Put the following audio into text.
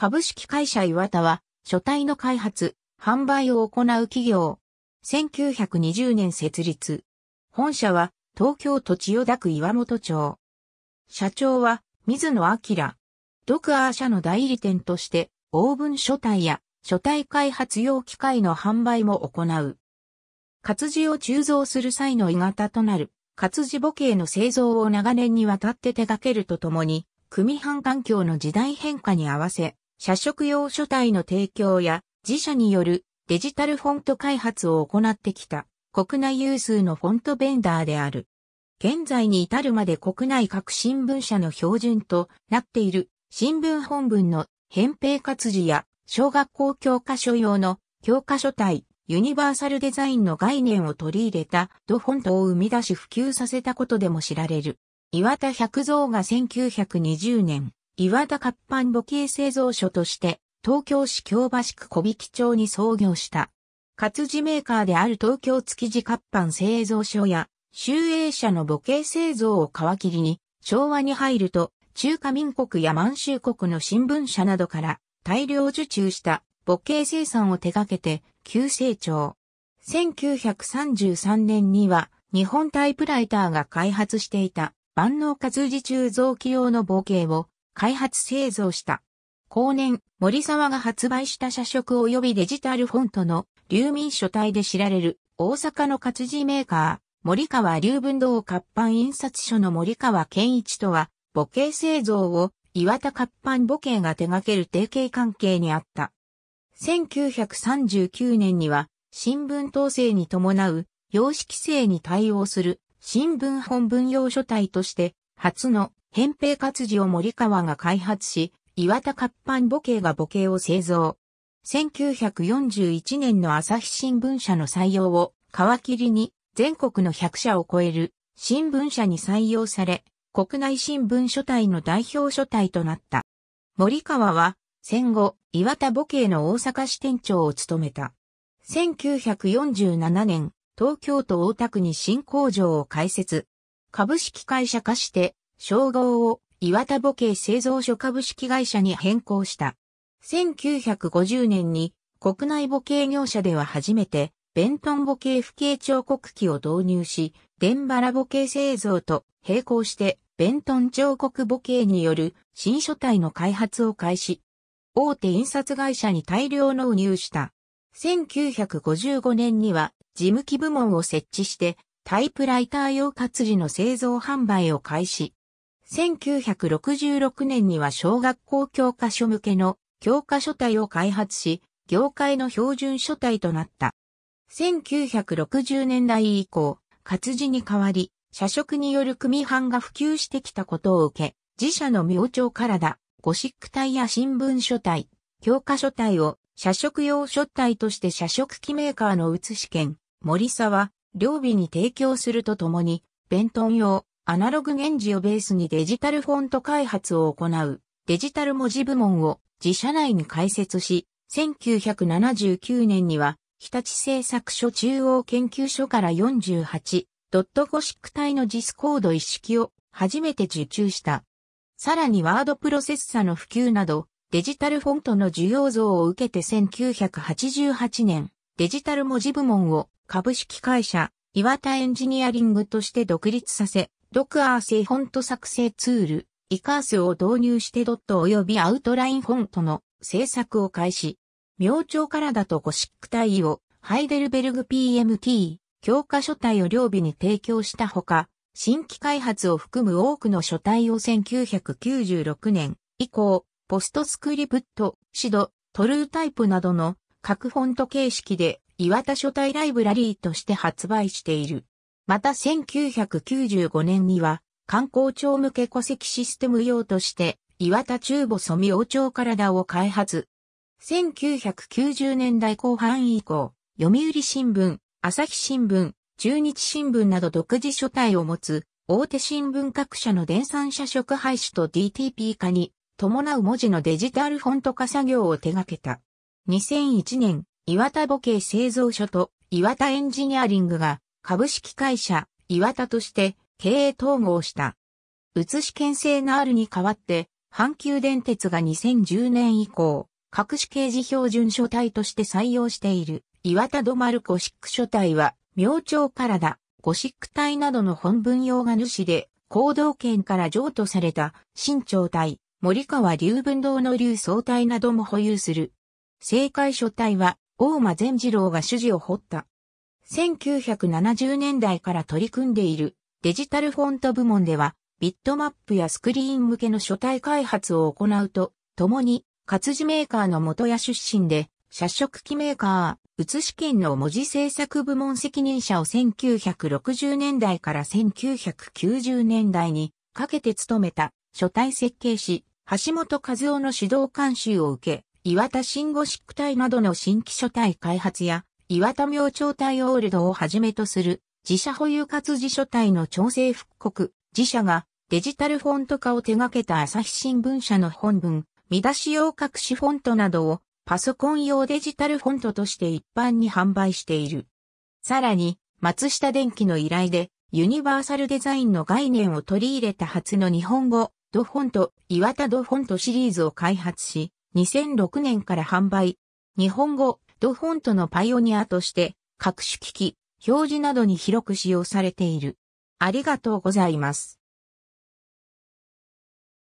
株式会社岩田は、書体の開発、販売を行う企業。1920年設立。本社は、東京都千代田区岩本町。社長は、水野明。ドクアー社の代理店として、オーブン書体や、書体開発用機械の販売も行う。活字を鋳造する際の鋳型となる、活字母系の製造を長年にわたって手掛けるとともに、組版環境の時代変化に合わせ、社食用書体の提供や自社によるデジタルフォント開発を行ってきた国内有数のフォントベンダーである。現在に至るまで国内各新聞社の標準となっている新聞本文の扁平活字や小学校教科書用の教科書体、ユニバーサルデザインの概念を取り入れたドフォントを生み出し普及させたことでも知られる。岩田百蔵が1920年、岩田活版母系製造所として、東京市京橋区小引町に創業した。活字メーカーである東京築地活版製造所や、周営社の母系製造を皮切りに、昭和に入ると、中華民国や満州国の新聞社などから大量受注した母系生産を手掛けて急成長。1933年には日本タイプライターが開発していた万能活字鋳造機用の母系を開発製造した。後年、森沢が発売した社食及びデジタルフォントの流民書体で知られる大阪の活字メーカー、森川流文堂活版印刷所の森川健一とは、母系製造を岩田活版母系が手掛ける提携関係にあった。1939年には、新聞統制に伴う、様式性制に対応する新聞本文用書体として、初の扁平活字を森川が開発し、岩田活版母系が母系を製造。1941年の朝日新聞社の採用を皮切りに全国の100社を超える新聞社に採用され、国内新聞書体の代表書体となった。森川は戦後、岩田母系の大阪支店長を務めた。1947年、東京都大田区に新工場を開設。株式会社化して称号を岩田母系製造所株式会社に変更した。1950年に国内母系業者では初めてベントン母系不景彫刻機を導入し、デンバラ母系製造と並行してベントン彫刻母系による新書体の開発を開始。大手印刷会社に大量納入した。1955年には事務機部門を設置してタイプライター用活字の製造販売を開始。1966年には小学校教科書向けの教科書体を開発し、業界の標準書体となった。1960年代以降、活字に代わり、社食による組版が普及してきたことを受け、自社の明朝体、ゴシック体や新聞書体、教科書体を社食用書体として社食機メーカーの写し券、森沢、両備に提供するとともに、弁当用、アナログ原氏をベースにデジタルフォント開発を行うデジタル文字部門を自社内に開設し、1979年には日立製作所中央研究所から48ドットコシック体のディスコード一式を初めて受注した。さらにワードプロセッサの普及など、デジタルフォントの需要増を受けて1988年、デジタル文字部門を株式会社、岩田エンジニアリングとして独立させ、ドクアー製フォント作成ツール、イカースを導入してドット及びアウトラインフォントの制作を開始。明朝からだとゴシック体をハイデルベルグ PMT 教科書体を両備に提供したほか、新規開発を含む多くの書体を1996年以降、ポストスクリプト、シド、トルータイプなどの各フォント形式で岩田書体ライブラリーとして発売している。また1995年には、観光庁向け戸籍システム用として、岩田中母ソミ王朝体を開発。1990年代後半以降、読売新聞、朝日新聞、中日新聞など独自書体を持つ、大手新聞各社の電産社食廃止と DTP 化に伴う文字のデジタルフォント化作業を手掛けた。2001年、岩田母系製造所と岩田エンジニアリングが株式会社、岩田として経営統合した。移し県制があるに代わって、阪急電鉄が2010年以降、各種刑事標準書体として採用している、岩田ドマルゴシック書体は、明朝体、ゴシック体などの本文用が主で、行動権から譲渡された、新朝体、森川龍文堂の龍総体なども保有する。政界書体は、大間善次郎が主事を掘った1970年代から取り組んでいるデジタルフォント部門では、ビットマップやスクリーン向けの書体開発を行うと、共に活字メーカーの元屋出身で、社食機メーカー、写し券の文字制作部門責任者を1960年代から1990年代にかけて務めた書体設計士、橋本和夫の指導監修を受け、岩田慎吾ク体などの新規書体開発や岩田明朝体オールドをはじめとする自社保有活字書体の調整復刻、自社がデジタルフォント化を手掛けた朝日新聞社の本文、見出し用隠しフォントなどをパソコン用デジタルフォントとして一般に販売している。さらに、松下電機の依頼でユニバーサルデザインの概念を取り入れた初の日本語、ドフォント、岩田ドフォントシリーズを開発し、2006年から販売。日本語、ドフォントのパイオニアとして、各種機器、表示などに広く使用されている。ありがとうございます。